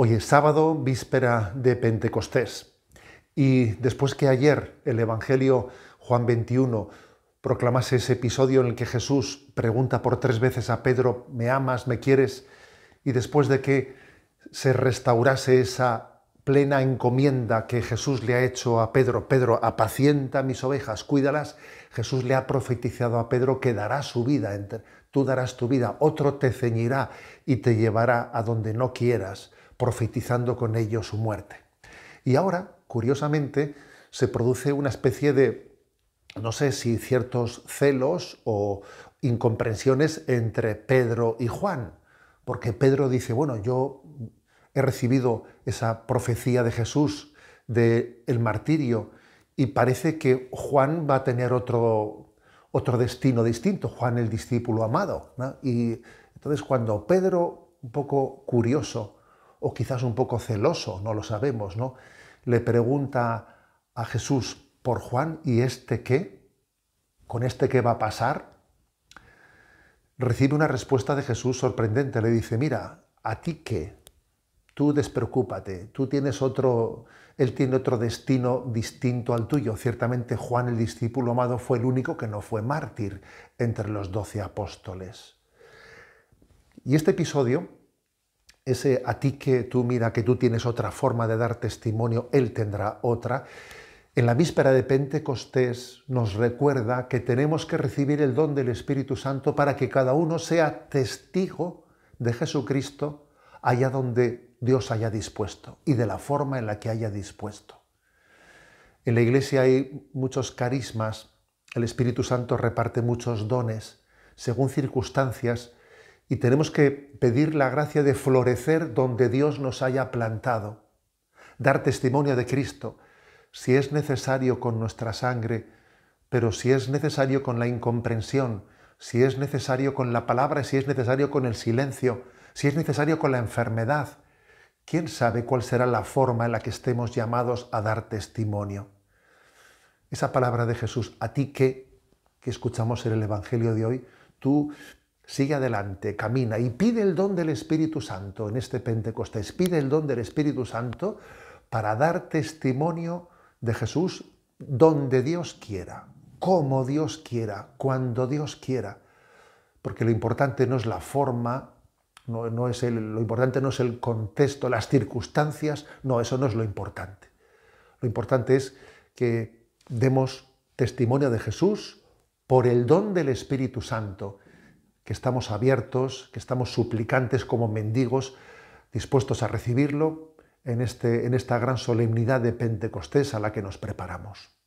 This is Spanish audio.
Hoy es sábado, víspera de Pentecostés. Y después que ayer el Evangelio Juan 21 proclamase ese episodio en el que Jesús pregunta por tres veces a Pedro, ¿me amas? ¿me quieres? Y después de que se restaurase esa plena encomienda que Jesús le ha hecho a Pedro, Pedro, apacienta mis ovejas, cuídalas, Jesús le ha profetizado a Pedro que dará su vida, tú darás tu vida, otro te ceñirá y te llevará a donde no quieras profetizando con ello su muerte. Y ahora, curiosamente, se produce una especie de, no sé si ciertos celos o incomprensiones entre Pedro y Juan, porque Pedro dice, bueno, yo he recibido esa profecía de Jesús del el martirio y parece que Juan va a tener otro, otro destino distinto, Juan el discípulo amado. Y entonces cuando Pedro, un poco curioso, o quizás un poco celoso, no lo sabemos, ¿no? Le pregunta a Jesús por Juan, ¿y este qué? ¿Con este qué va a pasar? Recibe una respuesta de Jesús sorprendente, le dice, mira, ¿a ti qué? Tú despreocúpate, tú tienes otro, él tiene otro destino distinto al tuyo. Ciertamente Juan el discípulo amado fue el único que no fue mártir entre los doce apóstoles. Y este episodio ese a ti que tú mira que tú tienes otra forma de dar testimonio, él tendrá otra. En la víspera de Pentecostés nos recuerda que tenemos que recibir el don del Espíritu Santo para que cada uno sea testigo de Jesucristo allá donde Dios haya dispuesto y de la forma en la que haya dispuesto. En la iglesia hay muchos carismas, el Espíritu Santo reparte muchos dones según circunstancias y tenemos que pedir la gracia de florecer donde Dios nos haya plantado, dar testimonio de Cristo, si es necesario con nuestra sangre, pero si es necesario con la incomprensión, si es necesario con la palabra, si es necesario con el silencio, si es necesario con la enfermedad. ¿Quién sabe cuál será la forma en la que estemos llamados a dar testimonio? Esa palabra de Jesús, a ti que, que escuchamos en el Evangelio de hoy, tú sigue adelante, camina y pide el don del Espíritu Santo en este Pentecostés. Pide el don del Espíritu Santo para dar testimonio de Jesús donde Dios quiera, como Dios quiera, cuando Dios quiera. Porque lo importante no es la forma, no, es lo importante no es el contexto, las circunstancias, no, eso no es lo importante. Lo importante es que demos testimonio de Jesús por el don del Espíritu Santo que estamos abiertos, que estamos suplicantes como mendigos, dispuestos a recibirlo en, este, esta gran solemnidad de Pentecostés a la que nos preparamos.